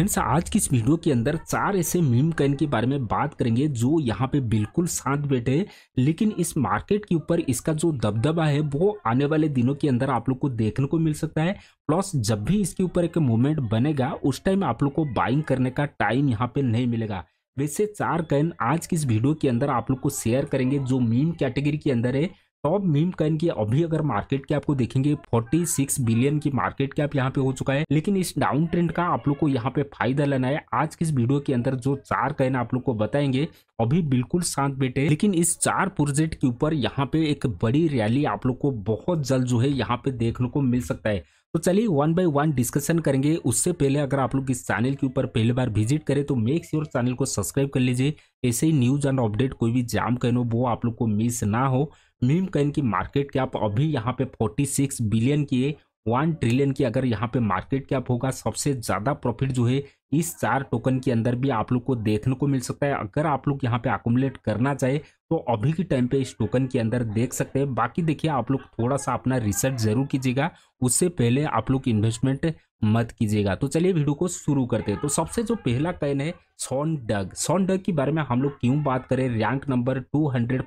friends आज की इस वीडियो के अंदर चार ऐसे मीम कॉइन के बारे में बात करेंगे जो यहाँ पे बिल्कुल शांत बैठे लेकिन इस मार्केट के ऊपर इसका जो दबदबा है वो आने वाले दिनों के अंदर आप लोग को देखने को मिल सकता है प्लस जब भी इसके ऊपर एक मूवमेंट बनेगा उस टाइम आप लोग को बाइंग करने का टाइम यहाँ पे नहीं मिलेगा वैसे चार कॉइन आज की इस वीडियो के अंदर आप लोग को शेयर करेंगे जो मीम कैटेगरी के अंदर है टॉप मीम कॉइन की अभी अगर मार्केट कैप को देखेंगे 46 बिलियन की मार्केट कैप यहाँ पे हो चुका है लेकिन इस डाउन ट्रेंड का आप लोग को यहाँ पे फायदा लेना है आज की इस वीडियो के अंदर जो चार कॉइन आप लोग को बताएंगे अभी बिल्कुल शांत बैठे लेकिन इस चार प्रोजेक्ट के ऊपर यहाँ पे एक बड़ी रैली आप लोग को बहुत जल्द जो है यहाँ पे देखने को मिल सकता है तो चलिए वन बाय वन डिस्कशन करेंगे उससे पहले अगर आप लोग इस चैनल के ऊपर पहली बार विजिट करें तो मेक श्योर चैनल को सब्सक्राइब कर लीजिए ऐसे ही न्यूज एंड अपडेट कोई भी जाम कहनो वो आप लोग को मिस ना हो मीम कॉइन की मार्केट कैप अभी यहाँ पे 46 बिलियन की है वन ट्रिलियन की अगर यहाँ पे मार्केट कैप होगा सबसे ज़्यादा प्रॉफिट जो है इस चार टोकन के अंदर भी आप लोग को देखने को मिल सकता है अगर आप लोग यहाँ पे अकोमलेट करना चाहे तो अभी के टाइम पे इस टोकन के अंदर देख सकते हैं बाकी देखिए आप लोग थोड़ा सा अपना रिसर्च जरूर कीजिएगा उससे पहले आप लोग इन्वेस्टमेंट मत कीजिएगा तो चलिए वीडियो को शुरू करते हैं तो सबसे जो पहला कैन है सोन डग सॉन डग के बारे में हम लोग क्यों बात करें rank number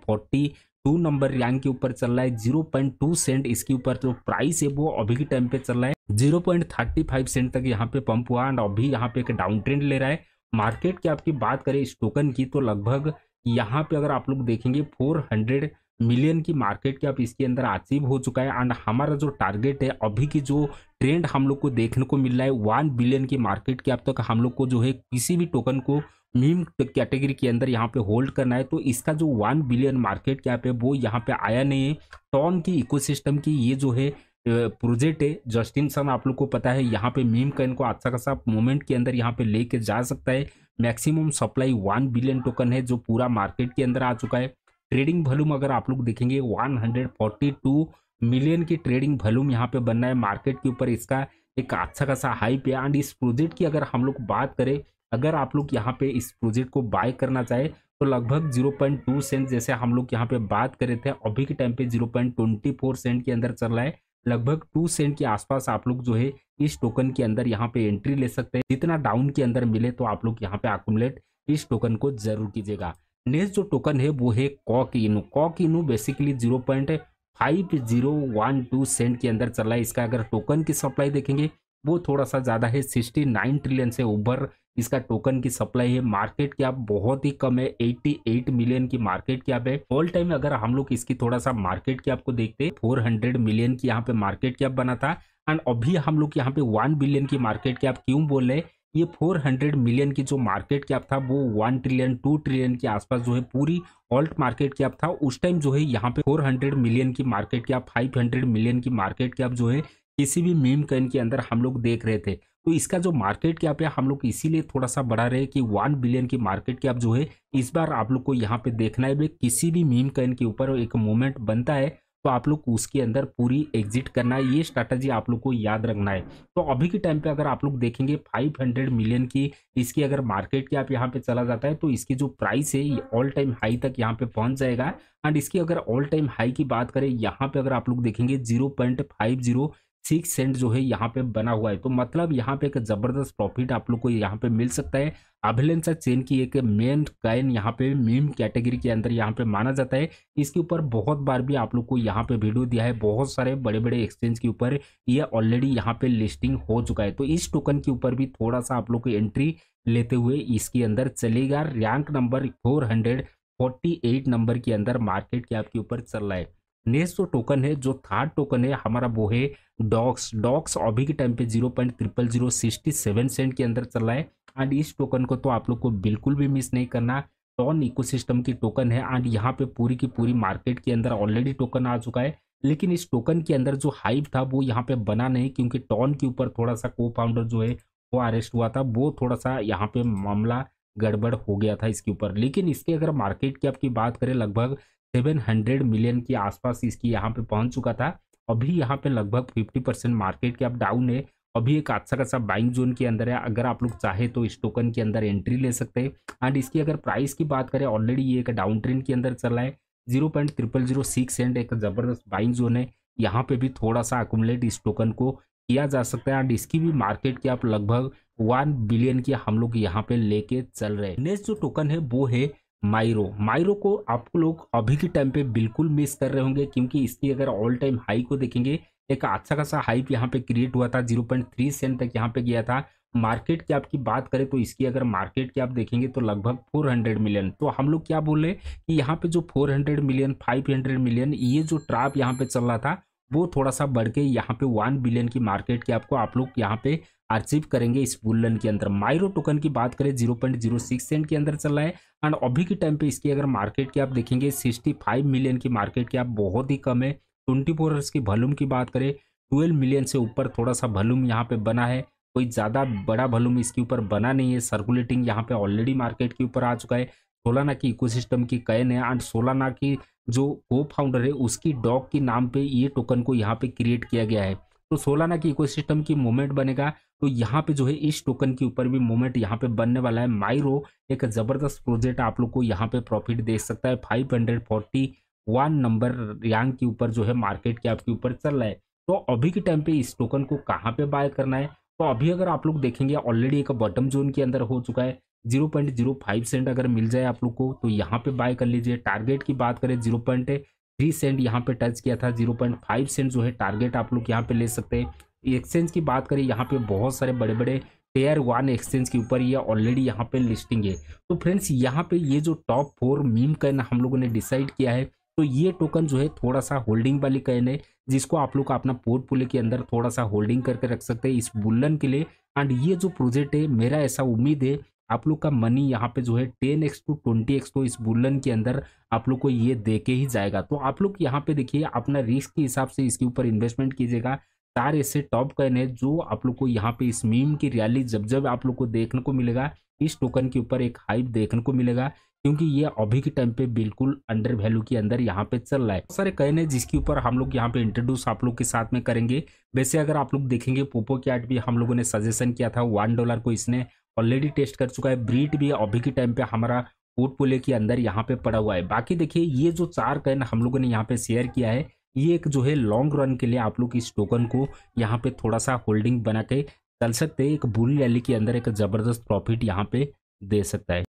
forty two number rank के ऊपर चल रहा है जीरो पॉइंट टू सेंट इसके ऊपर जो तो प्राइस है वो अभी के टाइम पे चल रहा है zero point thirty five cent तक यहाँ पे पंप हुआ एंड अभी यहाँ पे एक डाउन ट्रेंड ले रहा है मार्केट की आपकी बात करें इस टोकन की तो लगभग यहाँ पे अगर आप लोग देखेंगे फोर हंड्रेड मिलियन की मार्केट कैप इसके अंदर अचीव हो चुका है एंड हमारा जो टारगेट है अभी की जो ट्रेंड हम लोग को देखने को मिल रहा है वन बिलियन की मार्केट कैप तक हम लोग को जो है किसी भी टोकन को मीम कैटेगरी के अंदर यहाँ पे होल्ड करना है तो इसका जो वन बिलियन मार्केट कैप है वो यहाँ पे आया नहीं है टॉन की इकोसिस्टम की ये जो है प्रोजेक्ट है जस्टिन सन आप लोग को पता है यहाँ पे मीम कॉइन को अच्छा खासा मोमेंट के अंदर यहाँ पे लेके जा सकता है maximum supply one billion token है जो पूरा मार्केट के अंदर आ चुका है ट्रेडिंग वॉल्यूम अगर आप लोग देखेंगे 142 मिलियन की ट्रेडिंग वॉल्यूम यहाँ पे बनना है मार्केट के ऊपर इसका एक अच्छा खासा हाइप है एंड इस प्रोजेक्ट की अगर हम लोग बात करें अगर आप लोग यहाँ पे इस प्रोजेक्ट को बाय करना चाहे तो लगभग 0.2 सेंट जैसे हम लोग यहाँ पे बात करे थे अभी के टाइम पे 0.24 सेंट के अंदर चल रहा है लगभग टू सेंट के आसपास आप लोग जो है इस टोकन के अंदर यहाँ पे एंट्री ले सकते हैं जितना डाउन के अंदर मिले तो आप लोग यहाँ पे अकुमलेट इस टोकन को जरूर कीजिएगा नेक्स्ट जो टोकन है वो है Kock Inu Kok Inu basically zero point five zero one two cent के अंदर चल रहा है इसका अगर टोकन की सप्लाई देखेंगे वो थोड़ा सा ज़्यादा है सिक्सटी नाइन ट्रिलियन से ऊपर इसका टोकन की सप्लाई है मार्केट कैप बहुत ही कम है एट मिलियन की मार्केट कैप है ऑल टाइम अगर हम लोग इसकी थोड़ा सा मार्केट कैप को देखते फोर हंड्रेड मिलियन की यहाँ पे मार्केट कैप बना था एंड अभी हम लोग यहाँ पे वन बिलियन की मार्केट कैप क्यों बोल रहे ये 400 मिलियन की जो मार्केट कैप था वो वन ट्रिलियन टू ट्रिलियन के आसपास जो है पूरी ऑल्ट मार्केट कैप था उस टाइम जो है यहाँ पे 400 मिलियन की मार्केट कैप 500 मिलियन की मार्केट कैप जो है किसी भी मीम कैन के अंदर हम लोग देख रहे थे तो इसका जो मार्केट कैप है हम लोग इसीलिए थोड़ा सा बढ़ा रहे कि वन बिलियन की मार्केट कैप जो है इस बार आप लोग को यहाँ पे देखना है किसी भी मीम कैन के ऊपर एक मोमेंट बनता है तो आप लोग उसके अंदर पूरी एग्जिट करना है ये स्ट्रैटेजी आप लोग को याद रखना है तो अभी के टाइम पे अगर आप लोग देखेंगे 500 मिलियन की इसकी अगर मार्केट आप यहाँ पे चला जाता है तो इसकी जो प्राइस है ये ऑल टाइम हाई तक यहाँ पे पहुंच जाएगा एंड इसकी अगर ऑल टाइम हाई की बात करें यहाँ पे अगर आप लोग देखेंगे zero point five zero six cent जो है यहाँ पे बना हुआ है तो मतलब यहाँ पे एक ज़बरदस्त प्रॉफिट आप लोग को यहाँ पे मिल सकता है अभिलेंसा चेन की एक मेन कैन यहाँ पे मीम कैटेगरी के अंदर यहाँ पे माना जाता है इसके ऊपर बहुत बार भी आप लोग को यहाँ पे वीडियो दिया है बहुत सारे बड़े बड़े एक्सचेंज के ऊपर ये ऑलरेडी यहाँ पे लिस्टिंग हो चुका है तो इस टोकन के ऊपर भी थोड़ा सा आप लोग को एंट्री लेते हुए इसके अंदर चलेगा rank number four hundred forty eight number के अंदर मार्केट कैप के ऊपर चल रहा है नेक्स्ट जो टोकन है जो थर्ड टोकन है हमारा वो है डॉक्स डॉक्स अभी के टाइम पे zero point triple zero sixty seven cent के अंदर चल रहा है एंड इस टोकन को तो आप लोग को बिल्कुल भी मिस नहीं करना टॉन इकोसिस्टम की टोकन है एंड यहाँ पे पूरी की पूरी मार्केट के अंदर ऑलरेडी टोकन आ चुका है लेकिन इस टोकन के अंदर जो हाइप था वो यहाँ पे बना नहीं क्योंकि टॉन के ऊपर थोड़ा सा को फाउंडर जो है वो अरेस्ट हुआ था वो थोड़ा सा यहाँ पे मामला गड़बड़ हो गया था इसके ऊपर लेकिन इसके अगर मार्केट की आपकी बात करें लगभग सेवन हंड्रेड मिलियन के आसपास इसकी यहाँ पे पहुंच चुका था अभी यहाँ पे लगभग फिफ्टी परसेंट मार्केट अब डाउन है अभी एक अच्छा खासा बाइंग जोन के अंदर है अगर आप लोग चाहे तो इस टोकन के अंदर एंट्री ले सकते हैं एंड इसकी अगर प्राइस की बात करें ऑलरेडी ये एक डाउन ट्रेंड के अंदर चल रहा है zero point triple zero six and एक ज़बरदस्त बाइंग जोन है यहाँ पे भी थोड़ा सा अकोमलेट इस टोकन को किया जा सकता है एंड इसकी भी मार्केट आप लगभग वन बिलियन की हम लोग यहाँ पे लेके चल रहे हैं नेक्स्ट जो टोकन है वो है माइरो माइरो को आप लोग अभी के टाइम पे बिल्कुल मिस कर रहे होंगे क्योंकि इसकी अगर ऑल टाइम हाई को देखेंगे एक अच्छा खासा हाइप यहाँ पे क्रिएट हुआ था 0.3 सेंट तक यहाँ पे गया था मार्केट की आपकी बात करें तो इसकी अगर मार्केट की आप देखेंगे तो लगभग 400 मिलियन तो हम लोग क्या बोल रहे हैं कि यहाँ पे जो 400 मिलियन 500 मिलियन ये जो ट्राप यहाँ पे चल रहा था वो थोड़ा सा बढ़ के यहाँ पे वन बिलियन की मार्केट के आपको आप लोग यहाँ पे अचीव करेंगे इस बुलन के अंदर माइरो टोकन की बात करें जीरो पॉइंट सिक्स सेंट के अंदर चल रहा है एंड अभी के टाइम पे इसकी अगर मार्केट की आप देखेंगे सिक्सटी फाइव मिलियन की मार्केट की आप बहुत ही कम है ट्वेंटी फोर आवर्स की वॉल्यूम की बात करें ट्वेल्व मिलियन से ऊपर थोड़ा सा वॉल्यूम यहाँ पे बना है कोई ज़्यादा बड़ा वॉल्यूम इसके ऊपर बना नहीं है सर्कुलेटिंग यहाँ पे ऑलरेडी मार्केट के ऊपर आ चुका है सोलाना की इकोसिस्टम की कैन है एंड सोलाना की जो को फाउंडर है उसकी डॉग के नाम पे ये टोकन को यहाँ पे क्रिएट किया गया है तो सोलाना की इकोसिस्टम की मूवमेंट बनेगा तो यहाँ पे जो है इस टोकन के ऊपर भी मूवमेंट यहाँ पे बनने वाला है माइरो एक ज़बरदस्त प्रोजेक्ट आप लोग को यहाँ पे प्रॉफिट दे सकता है five hundred forty one number rank के ऊपर जो है मार्केट कैप के ऊपर चल रहा है तो अभी के टाइम पे इस टोकन को कहाँ पे बाय करना है तो अभी अगर आप लोग देखेंगे ऑलरेडी एक बॉटम जोन के अंदर हो चुका है zero point zero five cent अगर मिल जाए आप लोग को तो यहाँ पे बाय कर लीजिए टारगेट की बात करें जीरो पॉइंट थ्री सेंट यहाँ पे टच किया था जीरो पॉइंट फाइव सेंट जो है टारगेट आप लोग यहाँ पे ले सकते हैं एक्सचेंज की बात करें यहाँ पे बहुत सारे बड़े बड़े टेयर वन एक्सचेंज के ऊपर ये ऑलरेडी यहाँ पे लिस्टिंग है तो फ्रेंड्स यहाँ पे ये जो टॉप फोर मीम कैन हम लोगों ने डिसाइड किया है तो ये टोकन जो है थोड़ा सा होल्डिंग वाली कैन है जिसको आप लोग अपना पोर्टफोलियो के अंदर थोड़ा सा होल्डिंग करके रख सकते हैं इस बुल्लन के लिए एंड ये जो प्रोजेक्ट है मेरा ऐसा उम्मीद है आप लोग का मनी यहाँ पे जो है ten x to twenty x तो इस बुलन के अंदर आप लोग को ये दे के ही जाएगा तो आप लोग यहाँ पे देखिए अपना रिस्क के हिसाब से इसके ऊपर इन्वेस्टमेंट कीजिएगा चार ऐसे टॉप कॉइन है जो आप लोग को यहाँ पे इस मीम की रैली जब जब आप लोग को देखने को मिलेगा इस टोकन के ऊपर एक हाइप देखने को मिलेगा क्योंकि ये अभी के टाइम पे बिल्कुल अंडर वैल्यू के अंदर यहाँ पे चल रहा है सारे कयन है जिसके ऊपर हम लोग यहाँ पे इंट्रोड्यूस आप लोग के साथ में करेंगे वैसे अगर आप लोग देखेंगे पोपो की आर्ट भी हम लोगों ने सजेशन किया था वन डॉलर को इसने ऑलरेडी टेस्ट कर चुका है ब्रीड भी अभी के टाइम पे हमारा पोर्टफोलियो के अंदर यहाँ पे पड़ा हुआ है बाकी देखिए ये जो चार कैन हम लोगों ने यहाँ पे शेयर किया है ये एक जो है लॉन्ग रन के लिए आप लोग इस टोकन को यहाँ पे थोड़ा सा होल्डिंग बना के चल सकते हैं एक बुल रैली के अंदर एक ज़बरदस्त प्रॉफिट यहाँ पे दे सकता है